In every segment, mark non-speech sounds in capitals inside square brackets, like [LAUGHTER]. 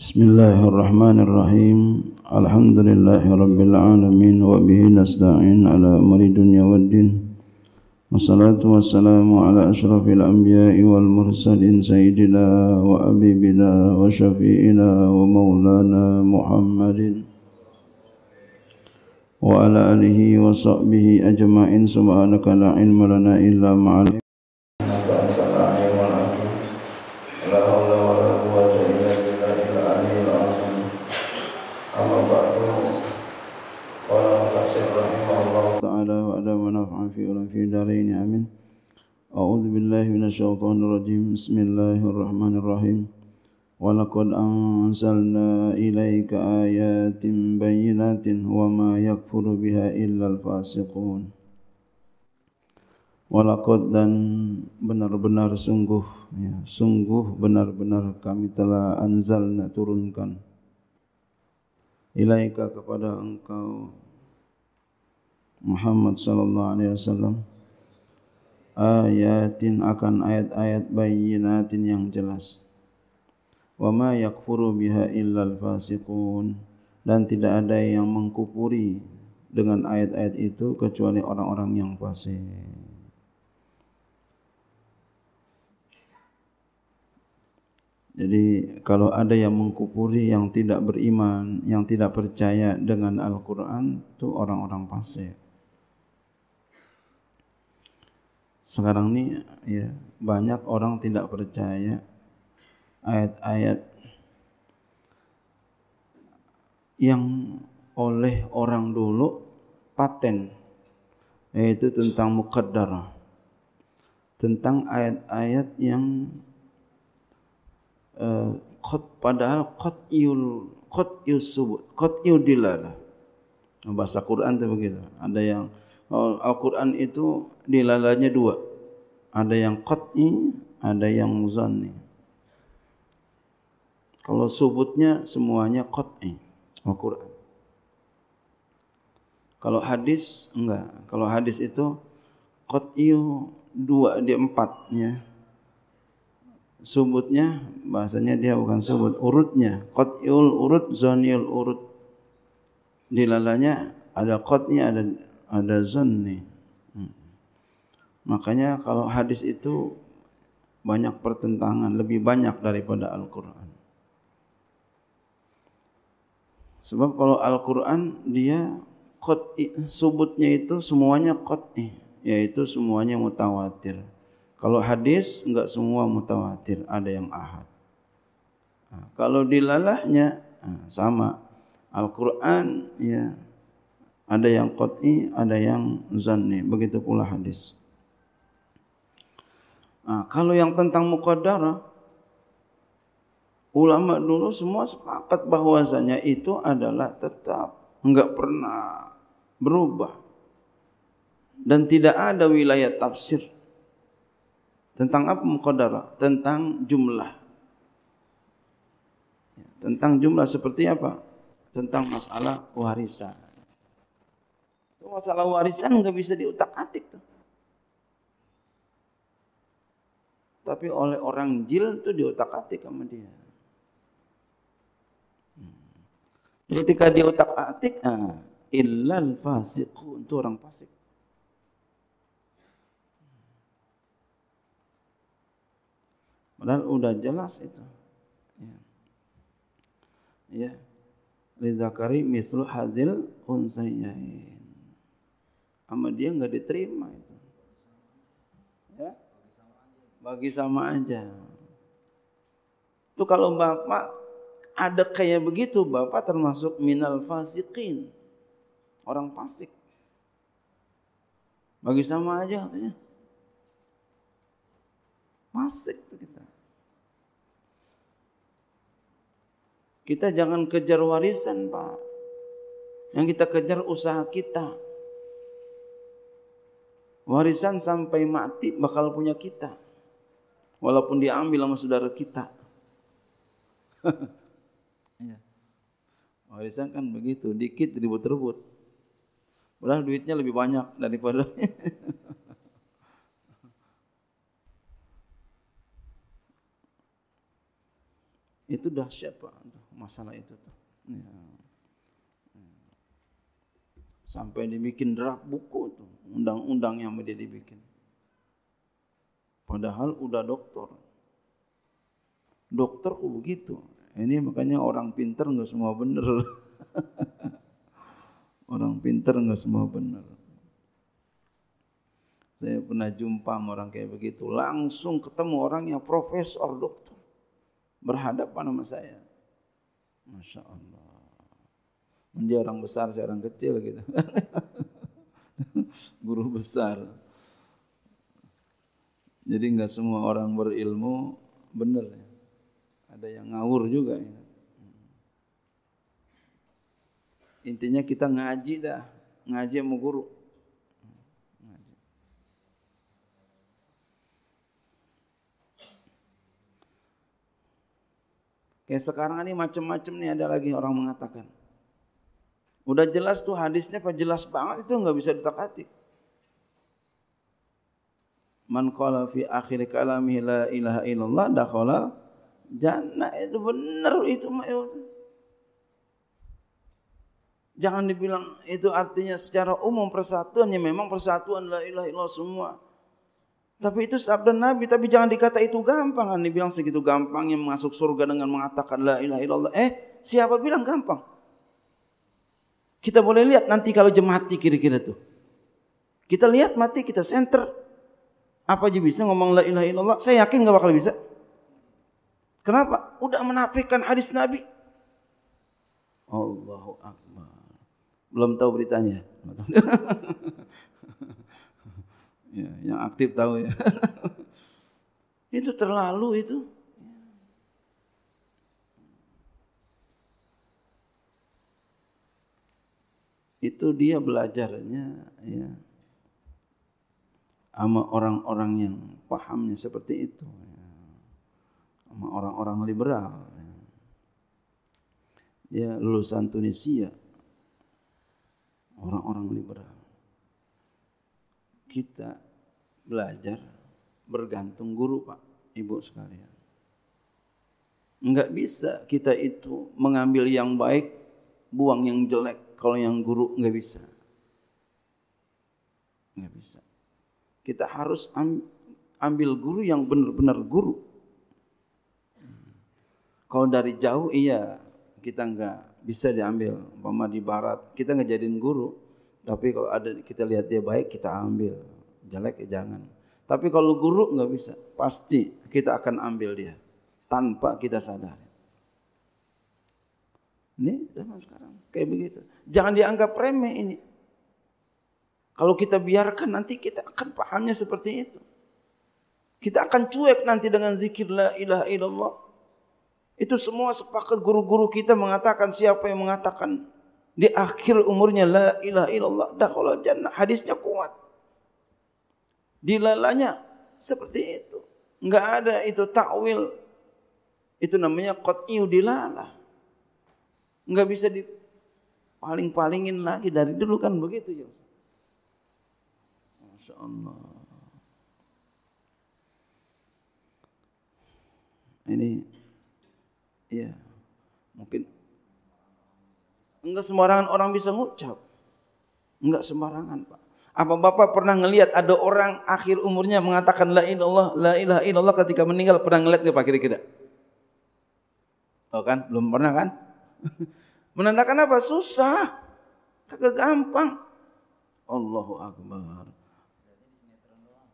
بسم الله الرحمن الرحيم الحمد لله رب العالمين وبه نستعين على أمر الدنيا والدين والصلاة والسلام على أشرف الأنبياء والمرسلين سيدنا وأبيبنا وشفيئنا ومولانا محمد وعلى آله وصحبه أجمعين سبحانك لا علم لنا إلا ما Bismillahirrahmanirrahim Walaqad anzalna ilaika ayatin bayyinatin Wama yakfuru biha illa al-fasiqun Walaqad dan benar-benar sungguh ya, sungguh benar-benar kami telah anzalna turunkan ilaika kepada engkau Muhammad sallallahu alaihi wasallam ayatin akan ayat-ayat bayyinatin yang jelas wa ma yakfuru biha illal fasiqun dan tidak ada yang mengkupuri dengan ayat-ayat itu kecuali orang-orang yang fasik Jadi kalau ada yang mengkupuri yang tidak beriman, yang tidak percaya dengan Al-Qur'an itu orang-orang fasik. sekarang ini ya banyak orang tidak percaya ayat-ayat yang oleh orang dulu paten yaitu tentang mukaddara tentang ayat-ayat yang uh, padahal qad yul qad yusubut qad yudilalah bahasa Quran itu begitu ada yang Oh, Al-Quran itu dilalanya dua. Ada yang qat'i, ada yang muzanni. Kalau subutnya semuanya qat'i. Al-Quran. Kalau hadis, enggak. Kalau hadis itu qat'i dua di empat. Ya. Subutnya, bahasanya dia bukan subut. Urutnya, qat'iul urut, zoniul urut. Dilalanya ada qat'i, ada ada zanni. Hmm. Makanya kalau hadis itu banyak pertentangan, lebih banyak daripada Al-Qur'an. Sebab kalau Al-Qur'an dia qat'i, subutnya itu semuanya qat'i, yaitu semuanya mutawatir. Kalau hadis enggak semua mutawatir, ada yang ahad. Nah, kalau dilalahnya nah, sama Al-Qur'an ya ada yang qat'i ada yang zanni begitu pula hadis nah, ha, kalau yang tentang muqaddarah ulama dulu semua sepakat bahwasanya itu adalah tetap enggak pernah berubah dan tidak ada wilayah tafsir tentang apa muqaddarah tentang jumlah tentang jumlah seperti apa tentang masalah warisan masalah warisan nggak bisa diutak atik tuh. Tapi oleh orang jil tuh diutak atik sama dia. Hmm. Ketika diutak atik, ah, illal fasik untuk orang fasik. Padahal udah jelas itu. Ya. ya. Li Zakari mislu hadil unsayain sama dia nggak diterima itu. Ya? Bagi sama aja. Itu kalau bapak ada kayak begitu, bapak termasuk minal fasikin. Orang fasik. Bagi sama aja katanya. Fasik tuh kita. Kita jangan kejar warisan, Pak. Yang kita kejar usaha kita. Warisan sampai mati bakal punya kita. Walaupun diambil sama saudara kita. [LAUGHS] Iya. Warisan kan begitu, dikit ribut-ribut. Padahal duitnya lebih banyak daripada [LAUGHS] itu dahsyat pak masalah itu tuh. Ya. Sampai dibikin draft buku itu, undang-undang yang dia dibikin. Padahal udah dokter. Dokter kok begitu. Ini makanya orang pinter nggak semua bener. [LAUGHS] orang pinter nggak semua bener. Saya pernah jumpa sama orang kayak begitu, langsung ketemu orang yang profesor dokter berhadapan sama saya. Masya Allah. Dia orang besar, saya orang kecil gitu. [LAUGHS] Guru besar. Jadi nggak semua orang berilmu benar ya. Ada yang ngawur juga ya. Intinya kita ngaji dah, ngaji sama guru. Kayak sekarang ini macam-macam nih ada lagi orang mengatakan Udah jelas tuh hadisnya apa jelas banget itu nggak bisa ditakati. Man qala fi akhir kalamih la ilaha illallah dakhala jannah itu benar itu mah ya Jangan dibilang itu artinya secara umum persatuannya memang persatuan la ilaha illallah semua. Tapi itu sabda Nabi, tapi jangan dikata itu gampang kan dibilang segitu gampangnya masuk surga dengan mengatakan la ilaha illallah. Eh, siapa bilang gampang? Kita boleh lihat nanti kalau jam mati kira-kira tuh. Kita lihat mati, kita center Apa aja bisa ngomong la ilaha illallah. Saya yakin gak bakal bisa. Kenapa? Udah menafikan hadis Nabi. Allahu Akbar. Belum tahu beritanya. [LAUGHS] ya, yang aktif tahu ya. [LAUGHS] itu terlalu itu. itu dia belajarnya ya sama orang-orang yang pahamnya seperti itu ya. sama orang-orang liberal ya. dia ya, lulusan Tunisia orang-orang liberal kita belajar bergantung guru pak ibu sekalian nggak bisa kita itu mengambil yang baik buang yang jelek kalau yang guru nggak bisa. Nggak bisa. Kita harus ambil guru yang benar-benar guru. Kalau dari jauh iya kita nggak bisa diambil. Umpama di barat kita nggak jadiin guru. Tapi kalau ada kita lihat dia baik kita ambil, jelek ya jangan. Tapi kalau guru nggak bisa, pasti kita akan ambil dia tanpa kita sadari. Ini zaman sekarang. Kayak begitu. Jangan dianggap remeh ini. Kalau kita biarkan nanti kita akan pahamnya seperti itu. Kita akan cuek nanti dengan zikir la ilaha illallah. Itu semua sepakat guru-guru kita mengatakan siapa yang mengatakan di akhir umurnya la ilaha illallah dakhala jannah hadisnya kuat. Dilalanya seperti itu. Enggak ada itu takwil. Itu namanya qat'i dilalah. Nggak bisa dipaling-palingin lagi dari dulu kan begitu ya. Masya Allah. Ini ya mungkin enggak sembarangan orang bisa ngucap. Enggak sembarangan, Pak. Apa Bapak pernah ngelihat ada orang akhir umurnya mengatakan la ilallah, la ilaha illallah ketika meninggal pernah ngelihat nggak Pak kira-kira? Oh kan, belum pernah kan? [LAUGHS] Menandakan apa? Susah. Kagak gampang. Allahu Akbar.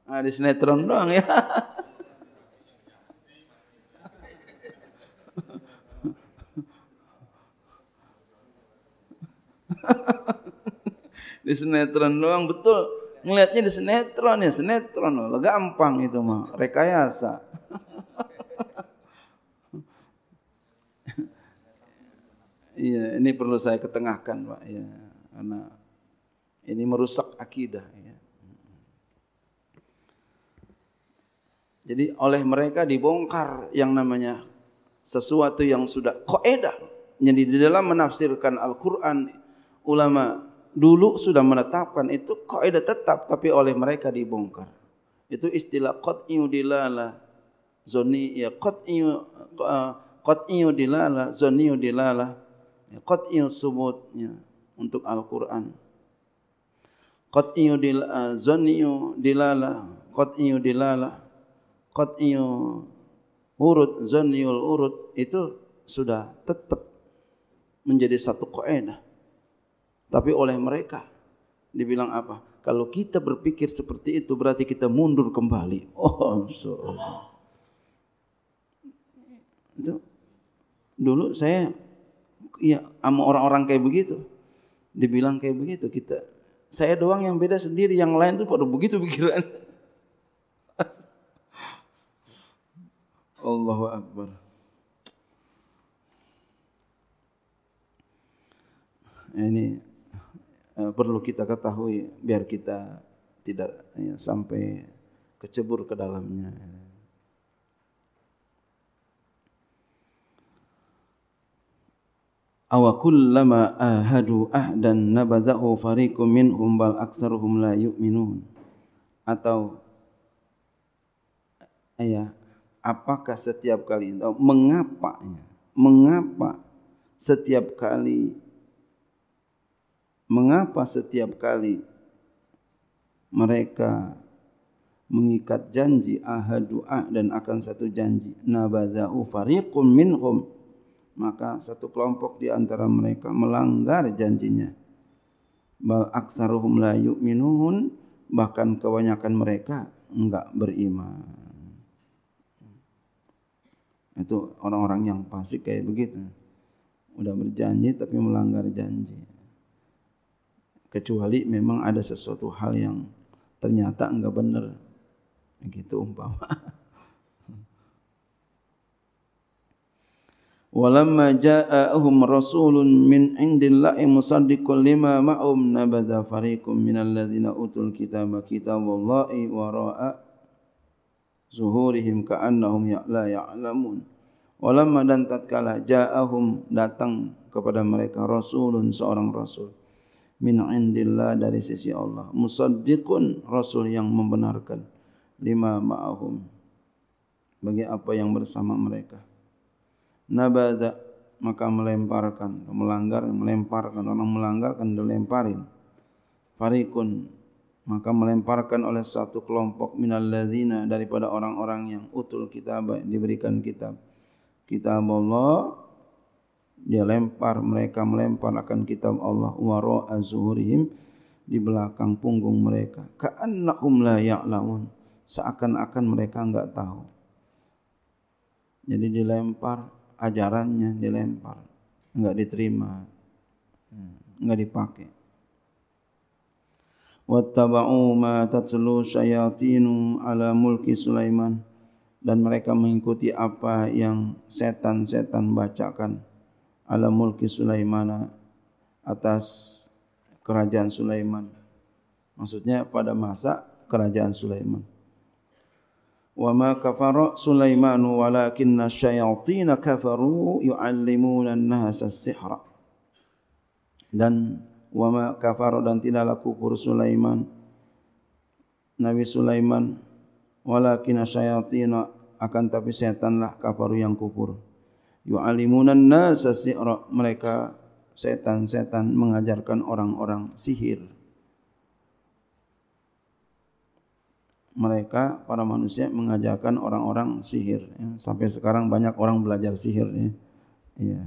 Ah, di sinetron doang ya. [LAUGHS] di sinetron doang betul ngelihatnya di sinetron ya sinetron loh gampang itu mah rekayasa ya, ini perlu saya ketengahkan pak ya karena ini merusak akidah ya. jadi oleh mereka dibongkar yang namanya sesuatu yang sudah koedah jadi di dalam menafsirkan Al-Quran ulama dulu sudah menetapkan itu koedah tetap tapi oleh mereka dibongkar itu istilah qat'iyu dilala zoni ya qat'iyu uh, eh, qat'iyu dilala zoniyu dilala qat'i sumut ya, untuk Al-Quran. Qat'i dil eh, zoniu dilala, kot iu dilala, kot iu urut zoniu urut itu sudah tetap menjadi satu kaidah. Tapi oleh mereka dibilang apa? Kalau kita berpikir seperti itu berarti kita mundur kembali. [LAUGHS] Oh, so. Itu dulu saya iya sama orang-orang kayak begitu dibilang kayak begitu kita saya doang yang beda sendiri yang lain tuh pada begitu pikiran [LAUGHS] Allahu Akbar ini uh, perlu kita ketahui biar kita tidak ya, sampai kecebur ke dalamnya aw kullama ahadu ahdan nabadzahu fariqum minhum bal aktsaruhum la yu'minun atau ya apakah setiap kali atau mengapa mengapa setiap kali mengapa setiap kali mereka mengikat janji ahaduah dan akan satu janji nabadzahu fariqum minhum maka satu kelompok di antara mereka melanggar janjinya bal aksaruhum la yu'minun bahkan kebanyakan mereka enggak beriman itu orang-orang yang fasik kayak begitu udah berjanji tapi melanggar janji kecuali memang ada sesuatu hal yang ternyata enggak benar Begitu umpama [LAUGHS] walamma ja'ahum rasulun min indillahi musaddiqun lima ma'um nabadha fariqum minal ladzina utul kitaba kitaballahi wara'a zuhurihim ka'annahum ya'la ya'lamun walamma dan tatkala ja'ahum datang kepada mereka rasulun seorang rasul min indillah dari sisi Allah musaddiqun rasul yang membenarkan lima ma'ahum bagi apa yang bersama mereka nabada maka melemparkan melanggar melemparkan orang melanggarkan dilemparin farikun maka melemparkan oleh satu kelompok minallazina daripada orang-orang yang utul kitab diberikan kitab kitab Allah dia lempar mereka melempar akan kitab Allah waro azhurihim di belakang punggung mereka ka'annahum la ya'lamun seakan-akan mereka enggak tahu jadi dilempar ajarannya dilempar, enggak diterima, enggak hmm, dipakai. Wattaba'u ma tatlu syayatinu ala mulki Sulaiman dan mereka mengikuti apa yang setan-setan bacakan ala mulki Sulaiman atas kerajaan Sulaiman. Maksudnya pada masa kerajaan Sulaiman. وما كفر سليمان ولكن الشياطين كفروا يعلمون الناس السحر dan wama kafar dan tidaklah kufur Sulaiman Nabi Sulaiman walakin syayatin akan tapi setanlah kafar yang kufur yu'alimunan nas sihra mereka setan-setan mengajarkan orang-orang sihir mereka para manusia mengajarkan orang-orang sihir. Ya. Sampai sekarang banyak orang belajar sihir. Ya. ya.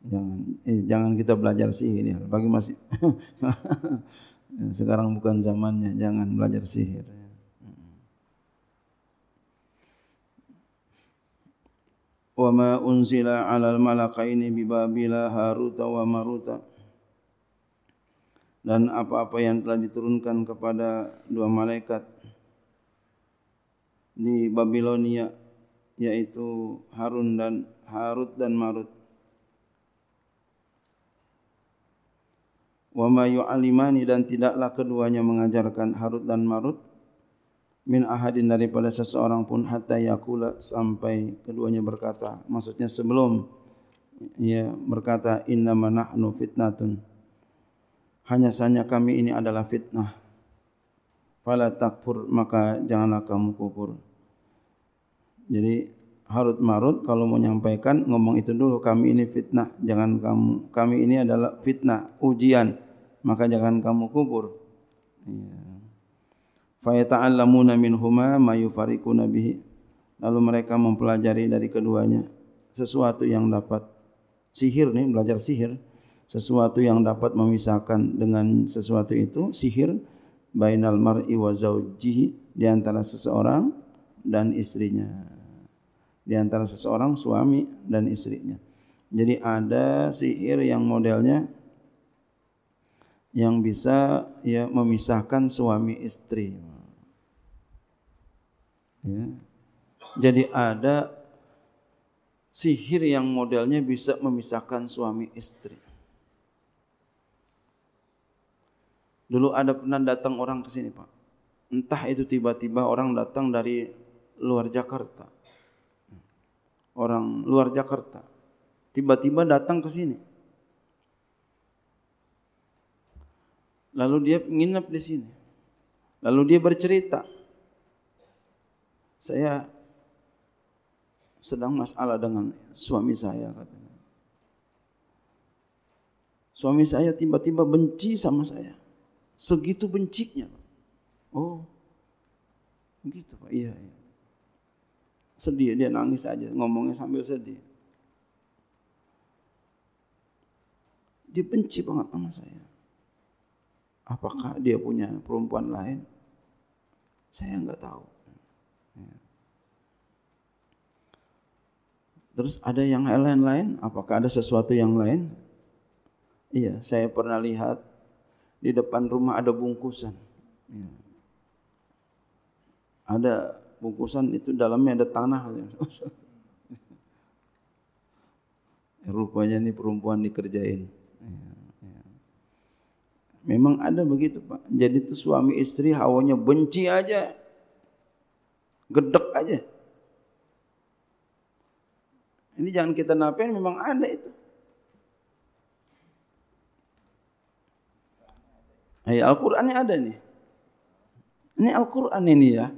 Jangan, eh, jangan kita belajar sihir ya. Bagi masih [LAUGHS] sekarang bukan zamannya. Jangan belajar sihir. Ya. Wa ma unzila 'alal malakaini bi Babila Harut wa Marut dan apa-apa yang telah diturunkan kepada dua malaikat di Babilonia yaitu Harun dan Harut dan Marut. Wa ma yu'alimani dan tidaklah keduanya mengajarkan Harut dan Marut min ahadin daripada seseorang pun hatta yakula sampai keduanya berkata maksudnya sebelum ya berkata inna ma nahnu fitnatun hanya saja kami ini adalah fitnah fala takfur maka janganlah kamu kufur Jadi Harut Marut kalau mau menyampaikan ngomong itu dulu kami ini fitnah jangan kamu kami ini adalah fitnah ujian maka jangan kamu kubur ya iya. minhuma mayufariku nabihi. lalu mereka mempelajari dari keduanya sesuatu yang dapat sihir nih belajar sihir sesuatu yang dapat memisahkan dengan sesuatu itu sihir bainal mar'i wa zauji di antara seseorang dan istrinya di antara seseorang suami dan istrinya. Jadi ada sihir yang modelnya yang bisa ya memisahkan suami istri. Ya. Jadi ada sihir yang modelnya bisa memisahkan suami istri. Dulu ada pernah datang orang ke sini, Pak. Entah itu tiba-tiba orang datang dari luar Jakarta orang luar Jakarta tiba-tiba datang ke sini. Lalu dia menginap di sini. Lalu dia bercerita, saya sedang masalah dengan suami saya katanya. Suami saya tiba-tiba benci sama saya. Segitu bencinya. Oh, begitu Pak. Iya, iya sedih dia nangis aja ngomongnya sambil sedih dia benci banget sama saya apakah dia punya perempuan lain saya nggak tahu ya. terus ada yang lain lain apakah ada sesuatu yang lain iya saya pernah lihat di depan rumah ada bungkusan ya. ada bungkusan itu dalamnya ada tanah. [LAUGHS] Ya, rupanya ini perempuan dikerjain. Ya, ya. Memang ada begitu Pak. Jadi itu suami istri hawanya benci aja. Gedek aja. Ini jangan kita napain memang ada itu. Ya, Al-Qur'annya ada nih. Ini Al-Qur'an ini ya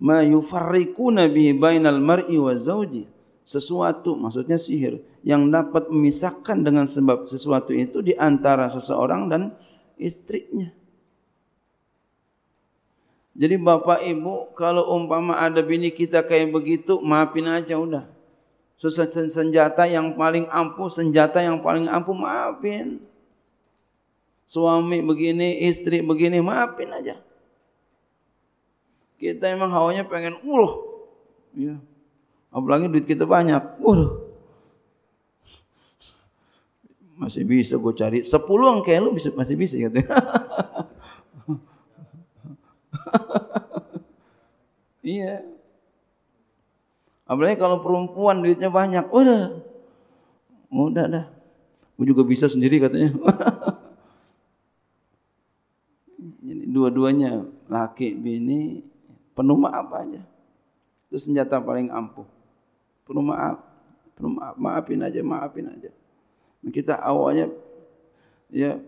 ma farriku bihi bainal mar'i wa zawji sesuatu maksudnya sihir yang dapat memisahkan dengan sebab sesuatu itu di antara seseorang dan istrinya. Jadi bapak ibu kalau umpama ada bini kita kayak begitu maafin aja udah. Susah senjata yang paling ampuh, senjata yang paling ampuh maafin. Suami begini, istri begini maafin aja. Kita emang hawanya pengen uluh. Ya. Apalagi duit kita banyak. Waduh. Masih bisa gue cari yang kayak lu bisa masih bisa katanya. Gitu. [LAUGHS] iya. Apalagi kalau perempuan duitnya banyak, udah. Udah dah. Gue juga bisa sendiri katanya. [LAUGHS] Jadi dua-duanya laki bini Penuh maaf aja. Itu senjata paling ampuh. Penuh maaf. Penuh maaf. Maafin aja, maafin aja. Nah, kita awalnya ya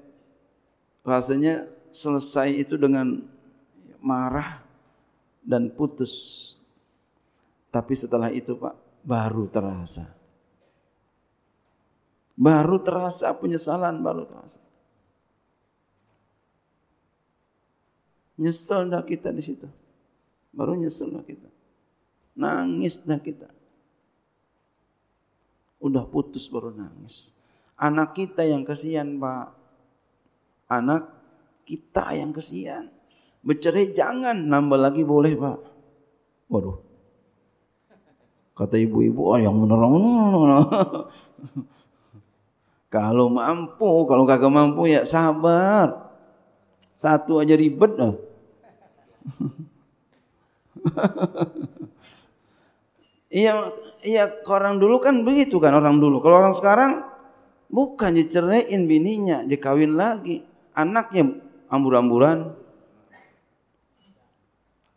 rasanya selesai itu dengan marah dan putus. Tapi setelah itu Pak, baru terasa. Baru terasa penyesalan, baru terasa. Nyesel dah kita di situ. Baru lah kita. Nangis dah kita. Udah putus baru nangis. Anak kita yang kesian Pak. Anak kita yang kesian. Bercerai jangan, nambah lagi boleh Pak. Waduh. Kata ibu-ibu, oh yang bener, [LAUGHS] Kalau mampu, kalau kagak mampu ya sabar. Satu aja ribet. lah. [LAUGHS] [LAUGHS] Iya, iya orang dulu kan begitu kan orang dulu. Kalau orang sekarang bukan diceraiin bininya, dikawin lagi, anaknya amburan amburan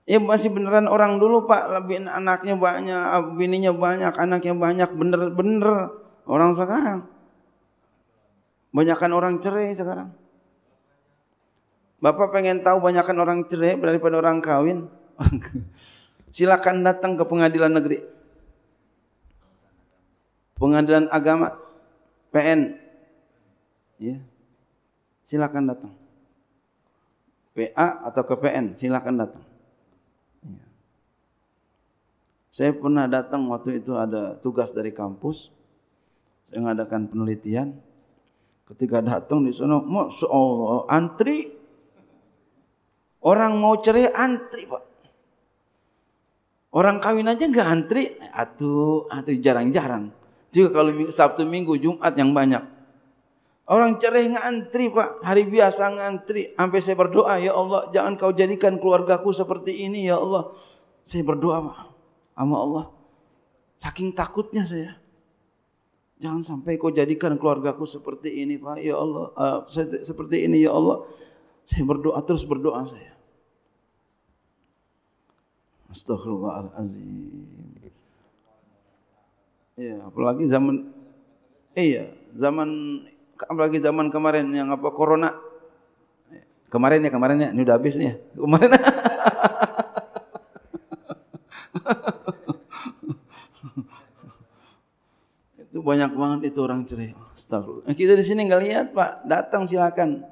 Ya masih beneran orang dulu Pak, lebih anaknya banyak, eh, bininya banyak, anaknya banyak, bener-bener orang sekarang. Banyakan orang cerai sekarang. Bapak pengen tahu banyakan orang cerai daripada orang kawin. [LAUGHS] Silakan datang ke pengadilan negeri. Pengadilan agama PN. Ya. Silakan datang. PA atau ke PN, silakan datang. Ya. Saya pernah datang waktu itu ada tugas dari kampus. Saya mengadakan penelitian. Ketika datang di sana, Masya Allah, antri. Orang mau cerai antri, Pak. Orang kawin aja nggak antri, atuh, atuh jarang-jarang. Juga kalau Sabtu Minggu Jumat yang banyak. Orang cerai ngantri pak, hari biasa ngantri. Sampai saya berdoa, ya Allah jangan kau jadikan keluargaku seperti ini ya Allah. Saya berdoa pak, sama Allah. Saking takutnya saya. Jangan sampai kau jadikan keluargaku seperti ini pak, ya Allah. Uh, seperti ini ya Allah. Saya berdoa, terus berdoa saya. Astagfirullahalazim. Ya, apalagi zaman iya, zaman apalagi zaman kemarin yang apa corona. Kemarin ya, kemarin ya, ini udah habis nih ya. Kemarin. [LAUGHS] itu banyak banget itu orang cerai. Astagfirullah. Eh, kita di sini nggak lihat, Pak. Datang silakan.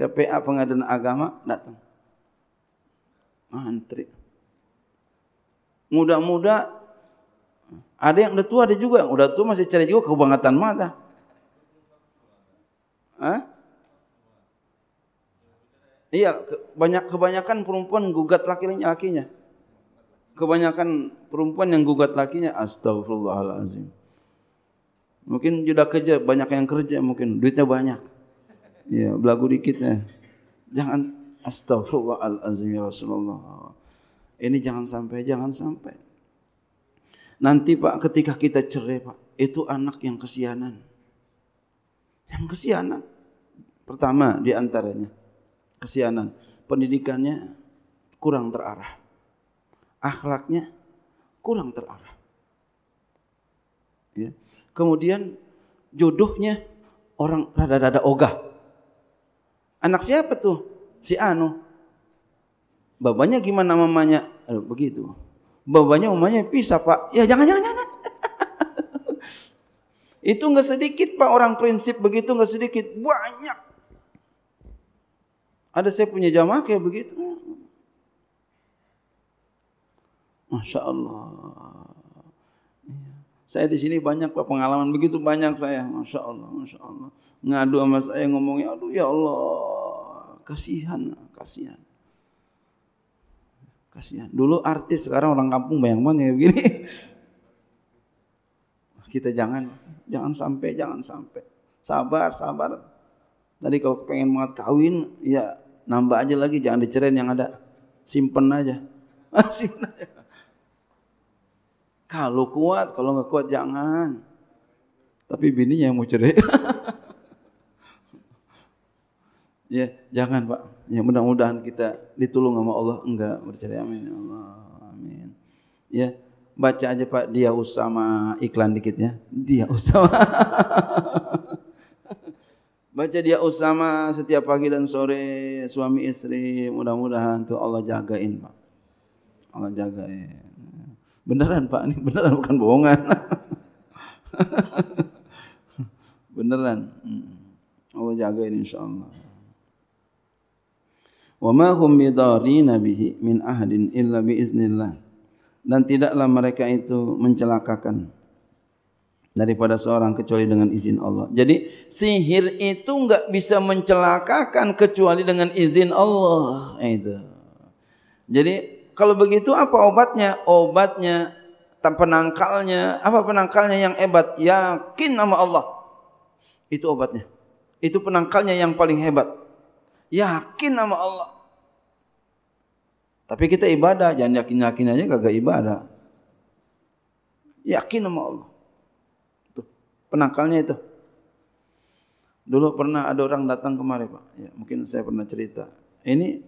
PA Pengadilan Agama datang. Antri muda-muda ada yang udah tua ada juga yang udah tua masih cari juga kebangatan mata Hah? iya banyak kebanyakan perempuan gugat lakinya lakinya kebanyakan perempuan yang gugat lakinya astagfirullahalazim mungkin sudah kerja banyak yang kerja mungkin duitnya banyak ya belagu dikit ya jangan astagfirullahalazim ya Rasulullah ini jangan sampai, jangan sampai. Nanti Pak ketika kita cerai Pak, itu anak yang kesianan. Yang kesianan. Pertama di antaranya kesianan, pendidikannya kurang terarah. Akhlaknya kurang terarah. Ya. Kemudian jodohnya orang rada-rada ogah. Anak siapa tuh? Si Anu. Bapaknya gimana mamanya? Aduh, begitu. Bapaknya mamanya pisah, Pak. Ya jangan jangan jangan. [LAUGHS] Itu nggak sedikit Pak orang prinsip begitu nggak sedikit, banyak. Ada saya punya jamaah kayak begitu. Masya Allah. Iya. Saya di sini banyak pak pengalaman begitu banyak saya, masya Allah, masya Allah. Ngadu sama saya ngomongnya, aduh ya Allah, kasihan, kasihan. Kasihan. Dulu artis, sekarang orang kampung bayang banget kayak begini. [LAUGHS] Kita jangan, jangan sampai, jangan sampai. Sabar, sabar. Tadi kalau pengen banget kawin, ya nambah aja lagi, jangan diceren yang ada. Simpen aja. [LAUGHS] Simpen aja. Kalau kuat, kalau nggak kuat jangan. Tapi bininya yang mau cerai. [LAUGHS] Ya, jangan Pak. Ya mudah-mudahan kita ditolong sama Allah. Enggak, bercerai. amin. Ya Allah, amin. Ya, baca aja Pak dia usama iklan dikit ya. Dia usama. [LAUGHS] baca dia usama setiap pagi dan sore suami istri. Mudah-mudahan tuh Allah jagain Pak. Allah jagain. Beneran Pak, ini beneran bukan bohongan. [LAUGHS] beneran. Allah jagain insyaallah. Wa ma hum bihi min ahadin illa bi Dan tidaklah mereka itu mencelakakan daripada seorang kecuali dengan izin Allah. Jadi sihir itu enggak bisa mencelakakan kecuali dengan izin Allah. Itu. Jadi kalau begitu apa obatnya? Obatnya penangkalnya, apa penangkalnya yang hebat? Yakin sama Allah. Itu obatnya. Itu penangkalnya yang paling hebat. Yakin sama Allah. Tapi kita ibadah, jangan yakin-yakin aja kagak ibadah. Yakin sama Allah. Tuh, penakalnya itu. Dulu pernah ada orang datang kemari, Pak. Ya, mungkin saya pernah cerita. Ini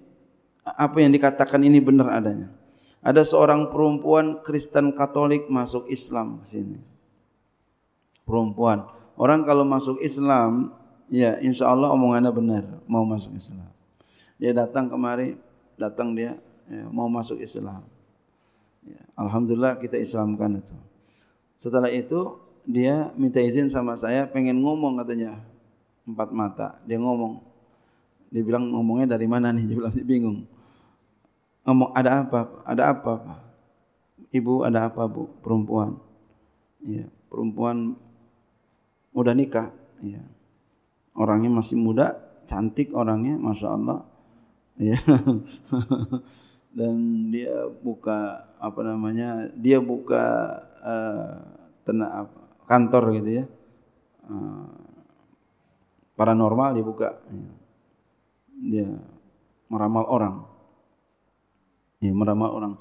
apa yang dikatakan ini benar adanya. Ada seorang perempuan Kristen Katolik masuk Islam ke sini. Perempuan. Orang kalau masuk Islam Ya, insya Allah omongannya benar, mau masuk Islam. Dia datang kemari, datang dia ya, mau masuk Islam. Ya, Alhamdulillah kita Islamkan itu. Setelah itu dia minta izin sama saya, pengen ngomong katanya empat mata. Dia ngomong, dia bilang ngomongnya dari mana nih? [LAUGHS] Dia bilang dia bingung. Ngomong ada apa? Ada apa? Pak? Ibu ada apa bu? Perempuan. Ya, perempuan udah nikah. Ya orangnya masih muda, cantik orangnya, masya Allah. Ya. [LAUGHS] Dan dia buka apa namanya? Dia buka uh, tena, kantor gitu ya. Uh, paranormal dia buka Dia meramal orang. Ya, meramal orang.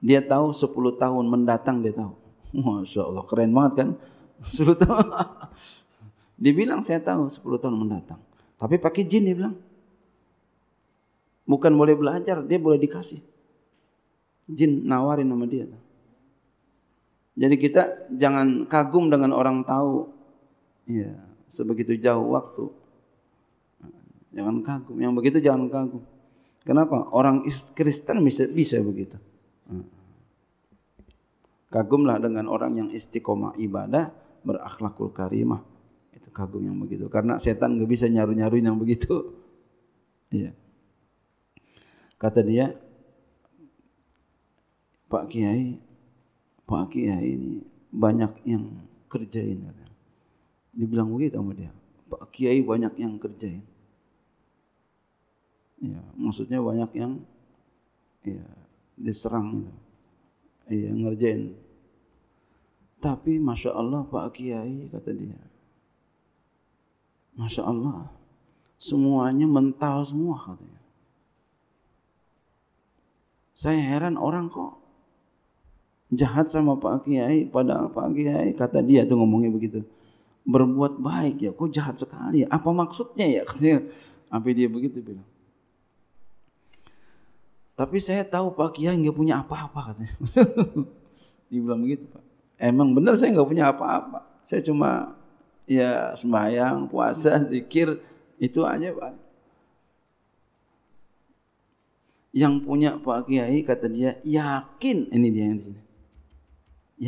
Dia tahu 10 tahun mendatang dia tahu. Masya Allah, keren banget kan? 10 [LAUGHS] tahun. Dibilang saya tahu 10 tahun mendatang. Tapi pakai jin dia bilang. Bukan boleh belajar, dia boleh dikasih. Jin nawarin sama dia. Jadi kita jangan kagum dengan orang tahu ya sebegitu jauh waktu. Jangan kagum, yang begitu jangan kagum. Kenapa? Orang Kristen bisa bisa begitu. Hmm. Kagumlah dengan orang yang istiqomah ibadah, berakhlakul karimah kagum yang begitu. Karena setan nggak bisa nyaru-nyaruin yang begitu. [LAUGHS] Iya. Kata dia, Pak Kiai, Pak Kiai ini banyak yang kerjain. Katanya. Dibilang begitu sama dia. Pak Kiai banyak yang kerjain. Ya, maksudnya banyak yang ya, diserang. Gitu. iya ngerjain. Tapi Masya Allah Pak Kiai, kata dia. Masya Allah. Semuanya mental semua katanya. Saya heran orang kok jahat sama Pak Kiai, padahal Pak Kiai kata dia tuh ngomongnya begitu. Berbuat baik ya, kok jahat sekali ya? Apa maksudnya ya? [LAUGHS] Katanya, sampai dia begitu bilang. Tapi saya tahu Pak Kiai nggak punya apa-apa katanya. [LAUGHS] Dibilang begitu Pak. Emang benar saya nggak punya apa-apa. Saya cuma ya sembahyang, puasa, hmm. zikir itu aja Pak. Yang punya Pak Kiai kata dia yakin ini dia yang di sini.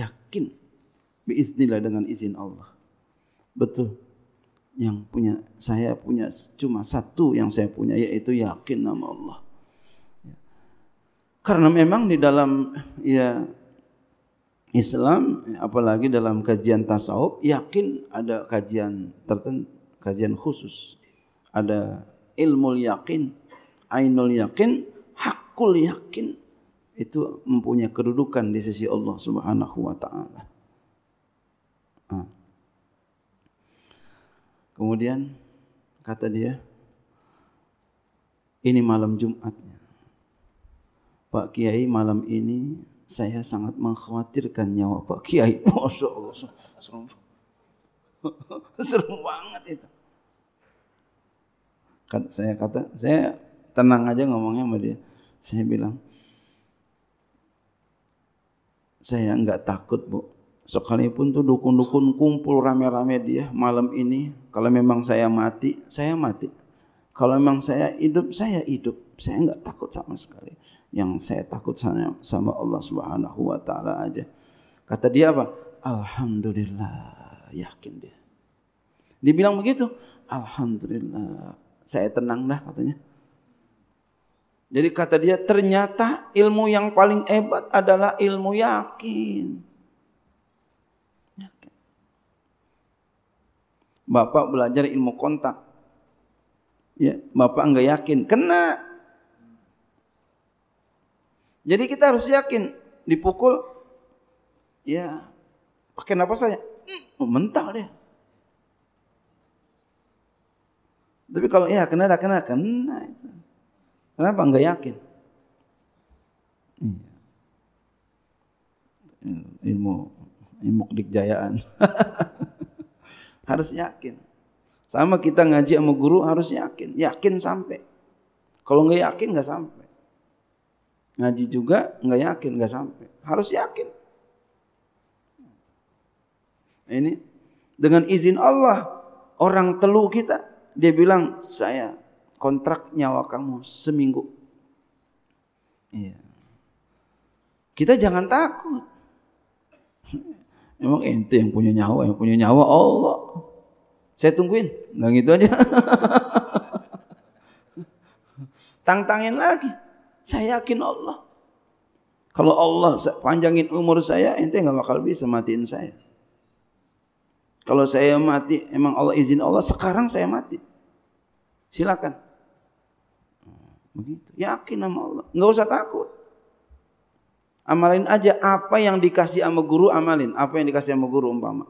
Yakin biiznillah dengan izin Allah. Betul. Yang punya saya punya cuma satu yang saya punya yaitu yakin nama Allah. Ya. Karena memang di dalam ya Islam apalagi dalam kajian tasawuf yakin ada kajian tertentu kajian khusus ada ilmu yakin ainul yakin hakul yakin itu mempunyai kedudukan di sisi Allah Subhanahu wa taala. Kemudian kata dia ini malam Jumatnya. Pak Kiai malam ini saya sangat mengkhawatirkan nyawa Pak Kiai. [LAUGHS] Masya Allah, serem. serem [LAUGHS] banget itu. Kan saya kata, saya tenang aja ngomongnya sama dia. Saya bilang, saya nggak takut bu. Sekalipun tuh dukun-dukun kumpul rame-rame dia malam ini, kalau memang saya mati, saya mati. Kalau memang saya hidup, saya hidup. Saya nggak takut sama sekali. Yang saya takut sama, Allah Subhanahu wa taala aja. Kata dia apa? Alhamdulillah, yakin dia. Dibilang begitu, alhamdulillah. Saya tenang dah katanya. Jadi kata dia ternyata ilmu yang paling hebat adalah ilmu yakin. Bapak belajar ilmu kontak. Ya, Bapak enggak yakin. Kena. Jadi kita harus yakin dipukul ya pakai apa saja. Oh, hmm, mentah dia. Tapi kalau ya kena kena kena itu. Kenapa enggak yakin? Iya. Ilmu ilmu kedikjayaan. [LAUGHS] harus yakin. Sama kita ngaji sama guru harus yakin, yakin sampai. Kalau nggak yakin nggak sampai. Ngaji juga nggak yakin nggak sampai. Harus yakin. Nah, ini dengan izin Allah orang telu kita dia bilang saya kontrak nyawa kamu seminggu. Iya. Kita jangan takut. [LAUGHS] Emang ente yang punya nyawa, yang punya nyawa Allah. Saya tungguin. Nah gitu aja. [LAUGHS] Tang tangin lagi. Saya yakin Allah. Kalau Allah panjangin umur saya, ente nggak bakal bisa matiin saya. Kalau saya mati, emang Allah izin Allah, sekarang saya mati. Silakan. Begitu. Yakin sama Allah. Nggak usah takut. Amalin aja apa yang dikasih sama guru, amalin. Apa yang dikasih sama guru umpama.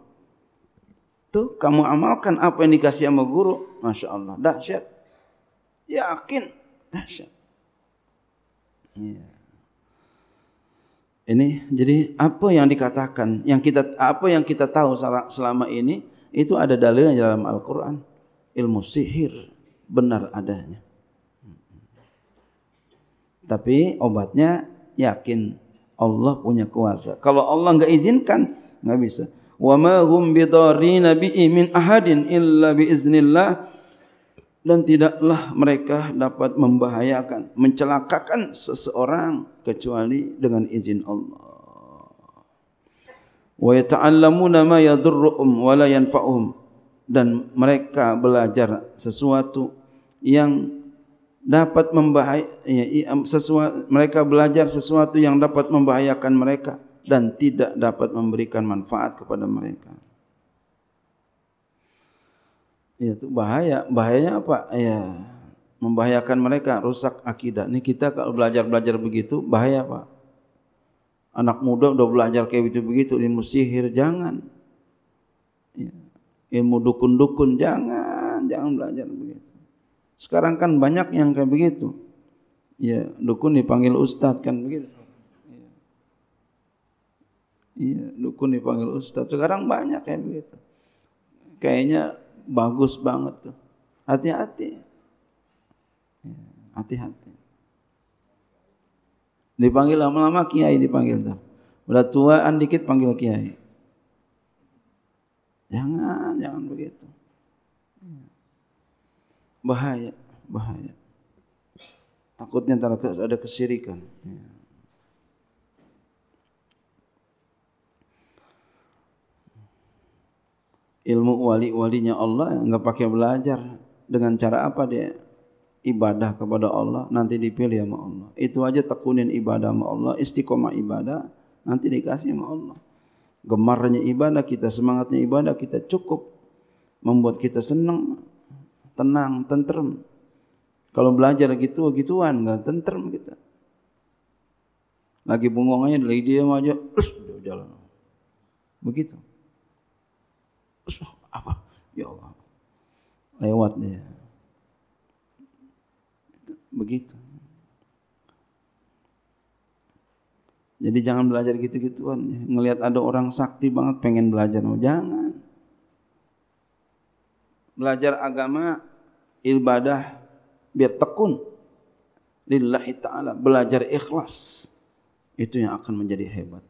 Tu kamu amalkan apa yang dikasih sama guru, masya Allah, dahsyat. Yakin, dahsyat. Ya. Ini jadi apa yang dikatakan, yang kita apa yang kita tahu selama ini itu ada dalilnya dalam Al-Quran. Ilmu sihir benar adanya. Tapi obatnya yakin Allah punya kuasa. Kalau Allah enggak izinkan, enggak bisa wama hum bidarin bi min ahadin illa bi iznillah dan tidaklah mereka dapat membahayakan mencelakakan seseorang kecuali dengan izin Allah wa yata'allamuna ma yadurruhum wa la yanfa'uhum dan mereka belajar sesuatu yang dapat membahayakan sesuatu mereka belajar sesuatu yang dapat membahayakan mereka dan tidak dapat memberikan manfaat kepada mereka. Ya, itu bahaya. Bahayanya apa? Ya, membahayakan mereka, rusak akidah. Ini kita kalau belajar-belajar begitu, bahaya, Pak. Anak muda sudah belajar kayak begitu begitu ilmu sihir jangan. Ya. Ilmu dukun-dukun jangan, jangan belajar begitu. Sekarang kan banyak yang kayak begitu. Ya, dukun dipanggil ustaz kan begitu. Iya, dukun dipanggil ustadz. Sekarang banyak kayak begitu. Kayaknya bagus banget tuh. Hati-hati. Iya, hati-hati. Dipanggil lama-lama kiai dipanggil tuh. Udah tuaan dikit panggil kiai. Jangan, jangan begitu. Iya. Bahaya, bahaya. Takutnya ada kesirikan. Ya. ilmu wali-walinya Allah enggak pakai belajar dengan cara apa dia ibadah kepada Allah nanti dipilih sama Allah itu aja tekunin ibadah sama Allah istiqomah ibadah nanti dikasih sama Allah gemarnya ibadah kita semangatnya ibadah kita cukup membuat kita senang tenang tentrem kalau belajar gitu gituan enggak tentrem kita lagi bungongannya lagi dia maju [SNIFFS] jalan begitu lewat dia. Begitu. Jadi jangan belajar gitu-gituan. Ngelihat ada orang sakti banget pengen belajar. Oh, jangan. Belajar agama, ibadah, biar tekun. Lillahi ta'ala. Belajar ikhlas. Itu yang akan menjadi hebat.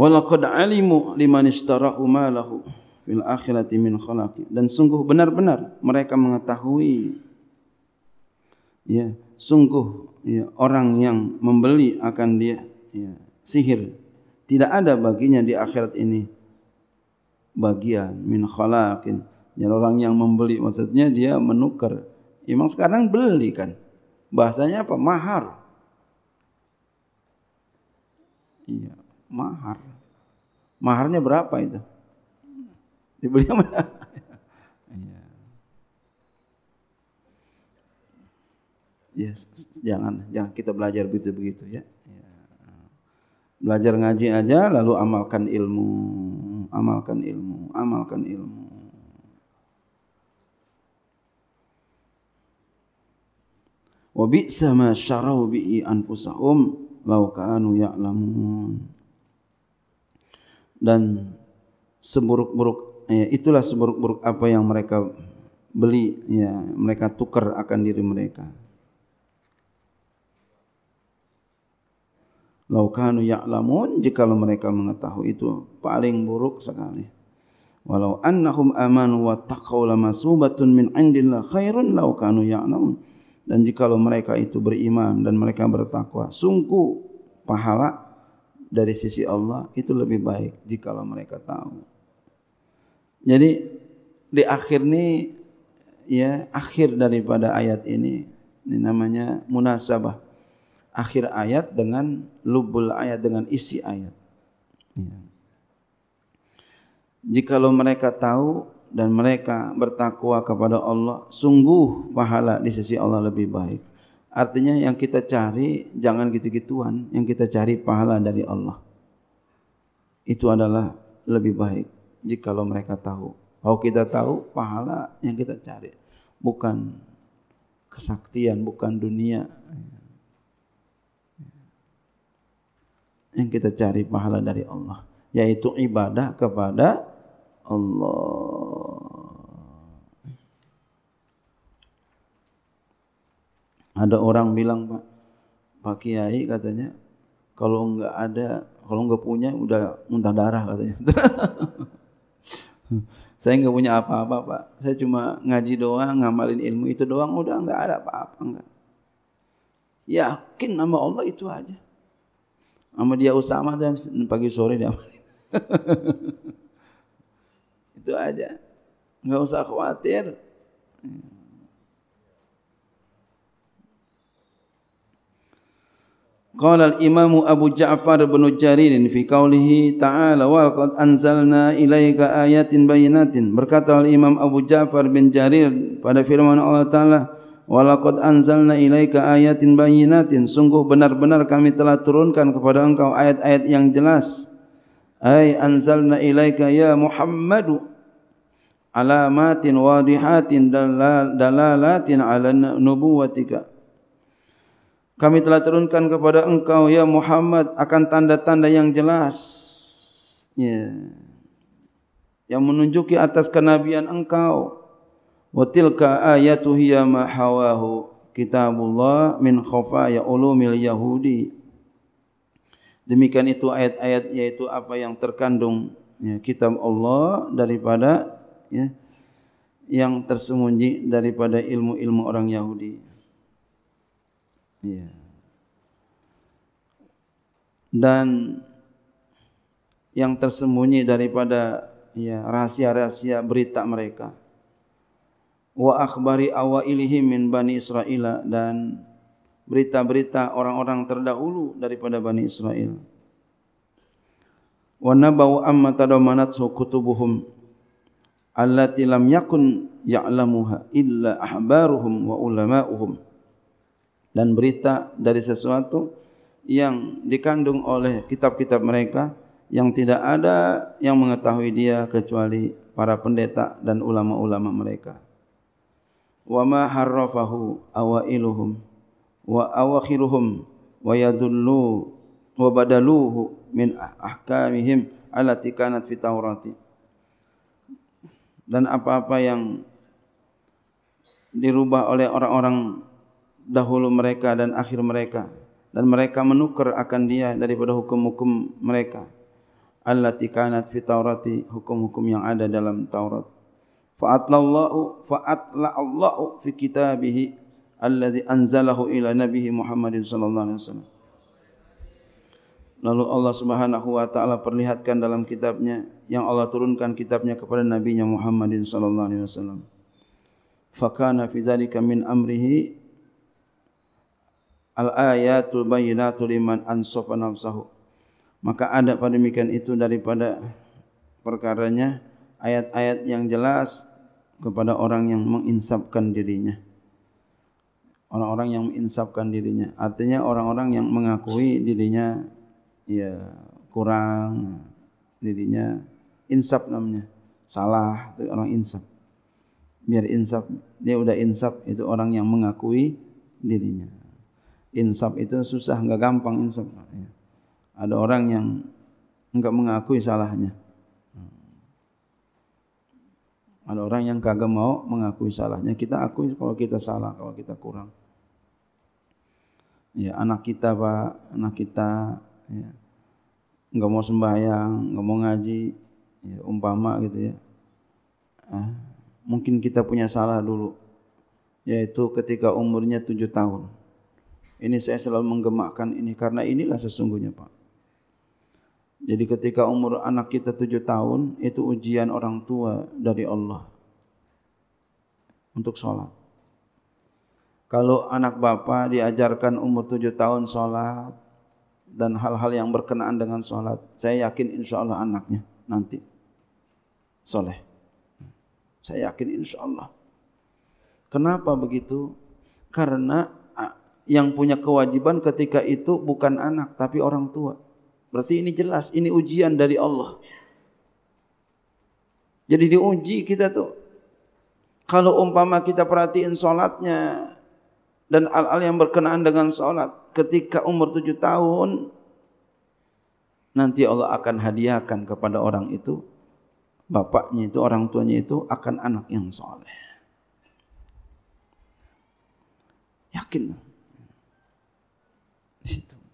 Walakad alimu liman istarahu malahu. fil akhirati min khalaqi dan sungguh benar-benar mereka mengetahui ya sungguh ya, orang yang membeli akan dia ya, sihir tidak ada baginya di akhirat ini bagian min khalaqin ya orang yang membeli maksudnya dia menukar ya, emang sekarang beli kan bahasanya apa mahar iya mahar maharnya berapa itu Dibeli sama ya. jangan jangan kita belajar begitu-begitu ya. Iya. Belajar ngaji aja lalu amalkan ilmu, amalkan ilmu, amalkan ilmu. Wa sama ma syarau bi'i anfusahum law kanu ya'lamun. Dan seburuk-buruk ya, itulah seburuk-buruk apa yang mereka beli ya mereka tukar akan diri mereka laukanu ya'lamun jikalau mereka mengetahui itu paling buruk sekali walau annahum amanu wa taqaw lamasubatun min indillah khairun laukanu ya'lamun dan jikalau mereka itu beriman dan mereka bertakwa sungguh pahala dari sisi Allah itu lebih baik jikalau mereka tahu jadi di akhir ini ya akhir daripada ayat ini ini namanya munasabah. Akhir ayat dengan lubul ayat dengan isi ayat. Ya. Jikalau mereka tahu dan mereka bertakwa kepada Allah, sungguh pahala di sisi Allah lebih baik. Artinya yang kita cari jangan gitu-gituan, yang kita cari pahala dari Allah. Itu adalah lebih baik jikalau mereka tahu. Kalau kita tahu pahala yang kita cari bukan kesaktian, bukan dunia. Yang kita cari pahala dari Allah yaitu ibadah kepada Allah. Ada orang bilang Pak, Pak Kiai katanya kalau enggak ada, kalau enggak punya udah muntah darah katanya. [LAUGHS] Hmm. Saya nggak punya apa-apa pak. Saya cuma ngaji doang, ngamalin ilmu itu doang. Udah nggak ada apa-apa enggak Yakin nama Allah itu aja. Sama dia Usama pagi sore dia [LAUGHS] itu aja. Nggak usah khawatir. Hmm. Qala al-Imam Abu Ja'far bin Jarir fi qawlihi ta'ala wa qad anzalna ilayka ayatin bayyinatin berkata al-Imam Abu Ja'far bin Jarir pada firman Allah Ta'ala wa laqad anzalna ilayka ayatin bayyinatin sungguh benar-benar kami telah turunkan kepada engkau ayat-ayat yang jelas ay anzalna ilayka ya Muhammad alamatin wadihatin dalalatin ala nubuwatika kami telah turunkan kepada engkau ya Muhammad akan tanda-tanda yang jelas. Ya. Yang menunjuki atas kenabian engkau. Wa tilka ayatu hiya ma hawahu kitabullah min khafaya ulumil yahudi. Demikian itu ayat-ayat yaitu apa yang terkandung ya, kitab Allah daripada ya, yang tersembunyi daripada ilmu-ilmu orang Yahudi. Ya. Dan yang tersembunyi daripada ya rahasia-rahasia berita mereka. Wa akhbari awailihim min bani Israil dan berita-berita orang-orang terdahulu daripada bani Israel. Wa nabau amma tadamanat kutubuhum allati lam yakun ya'lamuha illa ahbaruhum wa ulama'uhum dan berita dari sesuatu yang dikandung oleh kitab-kitab mereka yang tidak ada yang mengetahui dia kecuali para pendeta dan ulama-ulama mereka. Wa ma harrafahu awailuhum wa awakhiruhum wa yadullu wa badaluhu min ahkamihim allati kanat fi Taurati. Dan apa-apa yang dirubah oleh orang-orang dahulu mereka dan akhir mereka dan mereka menukar akan dia daripada hukum-hukum mereka allati kanat fi taurati hukum-hukum yang ada dalam taurat fa atlallahu fa atla allahu fi kitabihi allazi anzalahu ila nabihi muhammadin sallallahu alaihi wasallam lalu Allah Subhanahu wa taala perlihatkan dalam kitabnya yang Allah turunkan kitabnya kepada nabinya Muhammadin sallallahu alaihi wasallam Fakana fi zalika min amrihi al-ayatul bayyinatu liman ansafa nafsahu. Maka ada pada demikian itu daripada perkaranya ayat-ayat yang jelas kepada orang yang menginsapkan dirinya. Orang-orang yang menginsapkan dirinya, artinya orang-orang yang mengakui dirinya ya kurang, dirinya insaf namanya, salah, itu orang insaf. Biar insaf, dia udah insaf itu orang yang mengakui dirinya insaf itu susah, enggak gampang insaf. Ya. Ada orang yang enggak mengakui salahnya. Ada orang yang kagak mau mengakui salahnya. Kita akui kalau kita salah, kalau kita kurang. Ya, anak kita, Pak, anak kita ya. Enggak mau sembahyang, nggak mau ngaji, ya, umpama gitu ya. Eh, mungkin kita punya salah dulu yaitu ketika umurnya tujuh tahun Ini saya selalu menggemakkan ini karena inilah sesungguhnya Pak. Jadi ketika umur anak kita tujuh tahun itu ujian orang tua dari Allah untuk sholat. Kalau anak bapak diajarkan umur tujuh tahun sholat dan hal-hal yang berkenaan dengan sholat, saya yakin insya Allah anaknya nanti soleh. Saya yakin insya Allah. Kenapa begitu? Karena yang punya kewajiban ketika itu bukan anak tapi orang tua. Berarti ini jelas, ini ujian dari Allah. Jadi diuji kita tuh. Kalau umpama kita perhatiin sholatnya dan al-al yang berkenaan dengan sholat. Ketika umur tujuh tahun, nanti Allah akan hadiahkan kepada orang itu. Bapaknya itu, orang tuanya itu akan anak yang sholat. Yakin.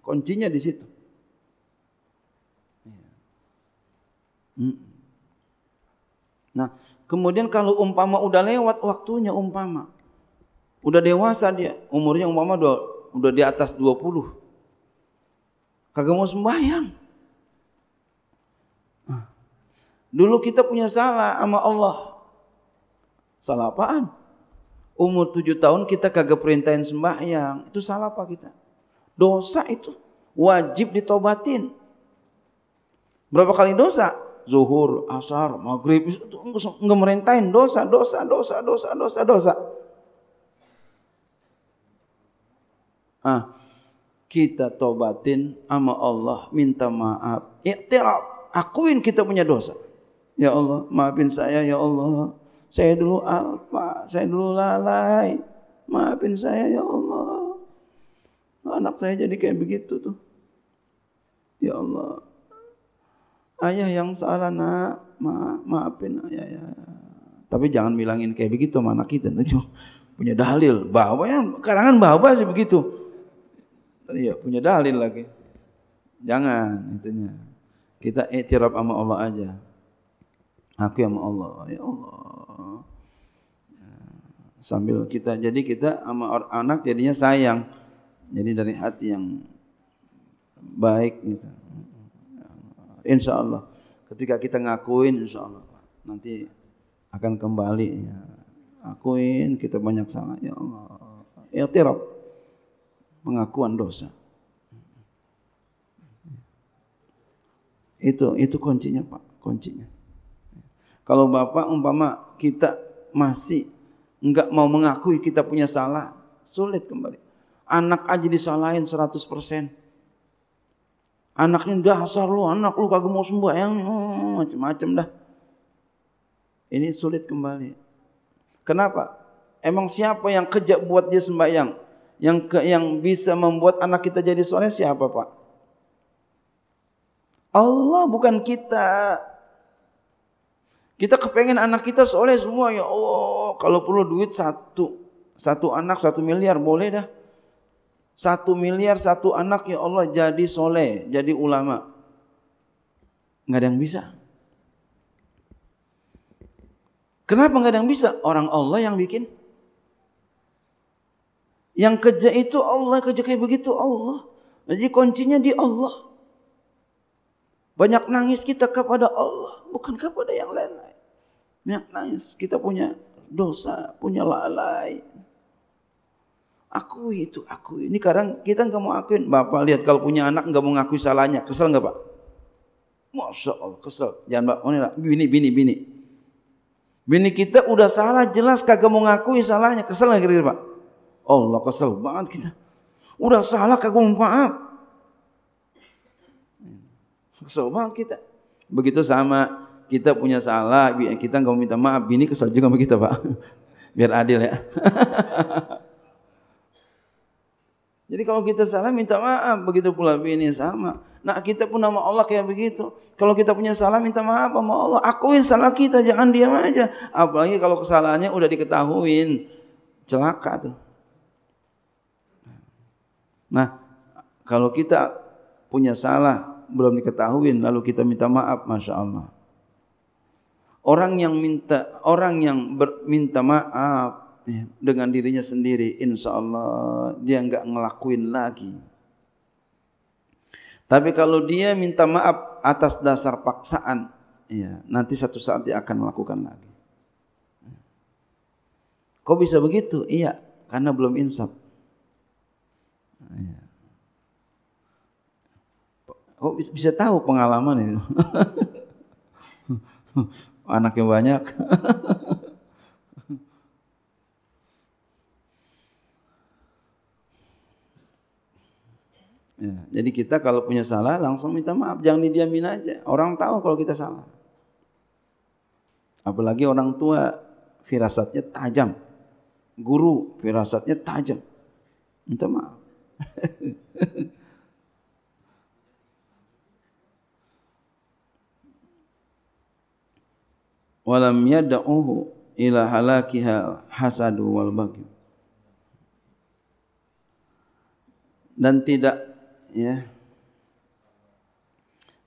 Kuncinya di situ. Iya. Nah, kemudian kalau umpama udah lewat waktunya umpama. Udah dewasa dia, umurnya umpama udah, udah di atas 20. Kagak mau sembahyang. Dulu kita punya salah sama Allah. Salah apaan? Umur tujuh tahun kita kagak perintahin sembahyang. Itu salah apa kita? Dosa itu wajib ditobatin. Berapa kali dosa? Zuhur, asar, maghrib, itu enggak merintain dosa, dosa, dosa, dosa, dosa, dosa. Ah, kita tobatin sama Allah, minta maaf. Iktiraf, akuin kita punya dosa. Ya Allah, maafin saya ya Allah. Saya dulu alfa, saya dulu lalai. Maafin saya ya Allah anak saya jadi kayak begitu tuh? Ya Allah. Ayah yang salah nak, Ma, maafin ayah ya. Tapi jangan bilangin kayak begitu sama anak kita. Itu punya dalil. Bahwa karangan bahwa sih begitu. Iya, punya dalil lagi. Jangan itunya. Kita iktiraf sama Allah aja. Aku sama Allah. Ya Allah. Sambil kita jadi kita sama anak jadinya sayang. Jadi dari hati yang baik gitu. Insya Allah ketika kita ngakuin insya Allah nanti akan kembali ya. Akuin kita banyak salah ya Allah. Iktiraf pengakuan dosa. Itu itu kuncinya Pak, kuncinya. Kalau Bapak umpama kita masih enggak mau mengakui kita punya salah, sulit kembali. Anak aja disalahin 100%. Anaknya dasar lu, anak lu kagak mau sembahyang, yang oh, macam-macam dah. Ini sulit kembali. Kenapa? Emang siapa yang kerja buat dia sembahyang? Yang ke, yang bisa membuat anak kita jadi soleh siapa, Pak? Allah bukan kita. Kita kepengen anak kita soleh semua ya Allah. Kalau perlu duit satu, satu anak satu miliar boleh dah. Satu miliar satu anak ya Allah jadi soleh, jadi ulama. Nggak ada yang bisa. Kenapa nggak ada yang bisa? Orang Allah yang bikin. Yang kerja itu Allah, kerja kayak begitu Allah. Jadi kuncinya di Allah. Banyak nangis kita kepada Allah, bukan kepada yang lain-lain. Banyak nangis, kita punya dosa, punya lalai, aku itu, aku Ini kadang kita nggak mau akuin. Bapak lihat kalau punya anak nggak mau ngakui salahnya. Kesel nggak Pak? Masya Allah, kesel. Jangan Pak, ini lah. Bini, bini, bini. Bini kita udah salah jelas kagak mau ngakui salahnya. Kesel nggak kira-kira Pak? Allah kesel banget kita. Udah salah kagak mau maaf. Kesel banget kita. Begitu sama kita punya salah, kita nggak mau minta maaf. Bini kesel juga sama kita Pak. [LAUGHS] Biar adil ya. [LAUGHS] Jadi kalau kita salah minta maaf, begitu pula bini sama. Nah kita pun nama Allah kayak begitu. Kalau kita punya salah minta maaf sama Allah. Akuin salah kita, jangan diam aja. Apalagi kalau kesalahannya udah diketahuin. Celaka tuh. Nah kalau kita punya salah, belum diketahuin, lalu kita minta maaf, Masya Allah. Orang yang minta, orang yang ber, minta maaf, Ya, dengan dirinya sendiri insya Allah dia nggak ngelakuin lagi tapi kalau dia minta maaf atas dasar paksaan ya, nanti satu saat dia akan melakukan lagi kok bisa begitu iya karena belum insaf ya. kok bisa tahu pengalaman itu [LAUGHS] anaknya banyak [LAUGHS] Ya, jadi kita kalau punya salah langsung minta maaf, jangan didiamin aja. Orang tahu kalau kita salah. Apalagi orang tua firasatnya tajam. Guru firasatnya tajam. Minta maaf. [LAUGHS] Walam yada'uhu ila halakiha hasadu wal bagi. Dan tidak ya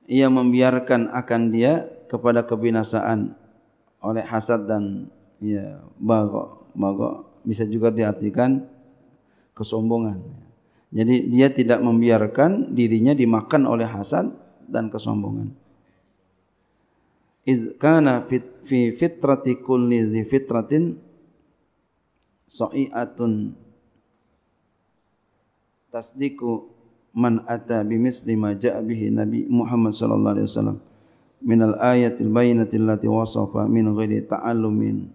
ia membiarkan akan dia kepada kebinasaan oleh hasad dan ya bagok bagok bisa juga diartikan kesombongan jadi dia tidak membiarkan dirinya dimakan oleh hasad dan kesombongan iz kana fit, fi fitrati kulli zi fitratin so'i'atun tasdiku man ata bimisli ma ja'a bihi Nabi Muhammad sallallahu alaihi wasallam min al-ayatil bayyinati allati wasafa min ghairi ta'allumin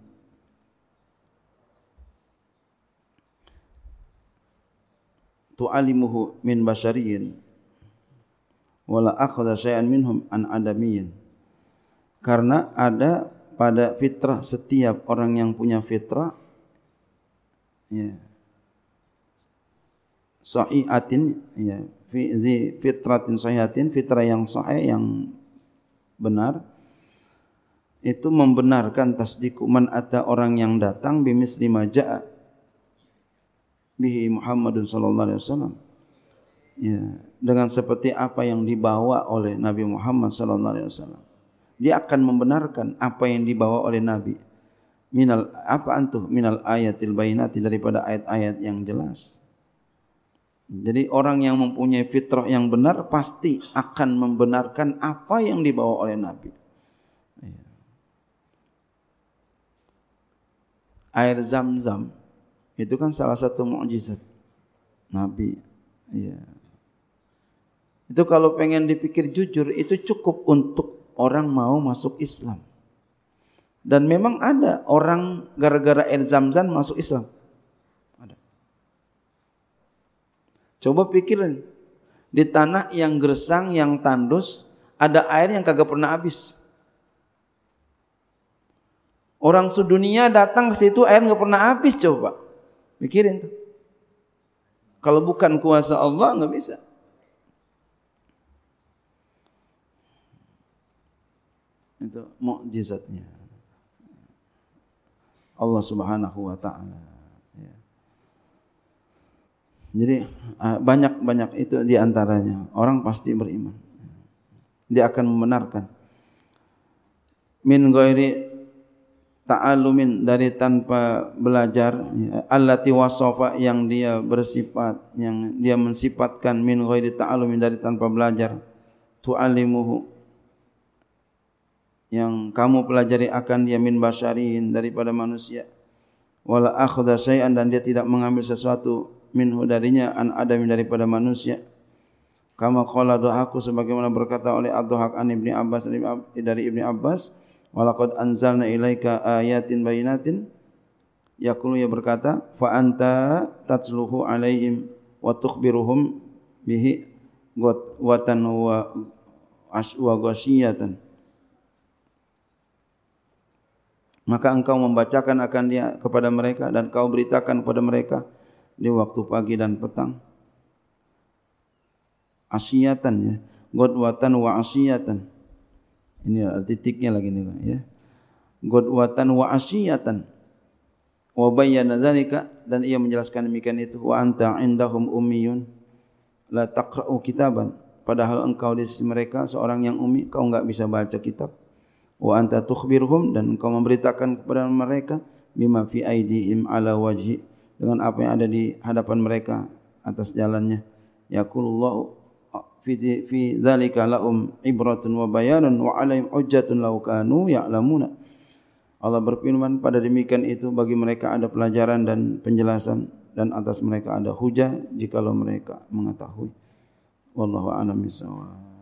tu'alimuhu min basyariyin wala akhadha syai'an minhum an adamiyin karena ada pada fitrah setiap orang yang punya fitrah ya yeah sahiatin ya fi zi fitratin sahiatin fitrah yang sahih yang benar itu membenarkan tasdiku man ada orang yang datang bimis lima ja'a bihi Muhammadun sallallahu alaihi wasallam ya dengan seperti apa yang dibawa oleh Nabi Muhammad sallallahu alaihi wasallam dia akan membenarkan apa yang dibawa oleh Nabi minal apa antuh minal ayatil bayinati daripada ayat-ayat yang jelas Jadi orang yang mempunyai fitrah yang benar pasti akan membenarkan apa yang dibawa oleh Nabi. Iya. Air zam-zam itu kan salah satu mukjizat Nabi. Ya. Itu kalau pengen dipikir jujur itu cukup untuk orang mau masuk Islam. Dan memang ada orang gara-gara air zam-zam masuk Islam. Coba pikirin, di tanah yang gersang, yang tandus, ada air yang kagak pernah habis. Orang sedunia datang ke situ air nggak pernah habis coba. Pikirin tuh. Kalau bukan kuasa Allah nggak bisa. Itu mukjizatnya. Allah Subhanahu wa taala. Jadi banyak-banyak ah, itu di antaranya Orang pasti beriman. Dia akan membenarkan. Min ghairi ta'alumin dari tanpa belajar allati wasafa yang dia bersifat yang dia mensifatkan min ghairi ta'alumin dari tanpa belajar tu'alimuhu yang kamu pelajari akan dia min basyarin daripada manusia wala akhadha syai'an dan dia tidak mengambil sesuatu minhu darinya an adam daripada manusia kama qala duhaku sebagaimana berkata oleh ad-duhak an ibni abbas dari ibni abbas walaqad anzalna ilaika ayatin bayinatin yaqulu ya berkata fa anta tatluhu alaihim wa tukhbiruhum bihi wat wa tanwa aswa ghasiyatan maka engkau membacakan akan dia kepada mereka dan kau beritakan kepada mereka di waktu pagi dan petang. Asiatan ya. Godwatan wa asiatan. Ini titiknya lagi ni ya. Godwatan wa asiatan. Wa bayyana dzalika dan ia menjelaskan demikian itu wa anta indahum ummiyun la taqra'u kitaban padahal engkau di sisi mereka seorang yang umi kau enggak bisa baca kitab wa anta tukhbirhum dan engkau memberitakan kepada mereka bima fi aidihim ala wajhi dengan apa yang ada di hadapan mereka atas jalannya. ya kulullah fi fi dzalika lahum ibratun wa bayanan wa alaihim ujjatun law kanu ya'lamuna. Allah berfirman pada demikian itu bagi mereka ada pelajaran dan penjelasan dan atas mereka ada hujah jikalau mereka mengetahui. Wallahu a'lam bishawab.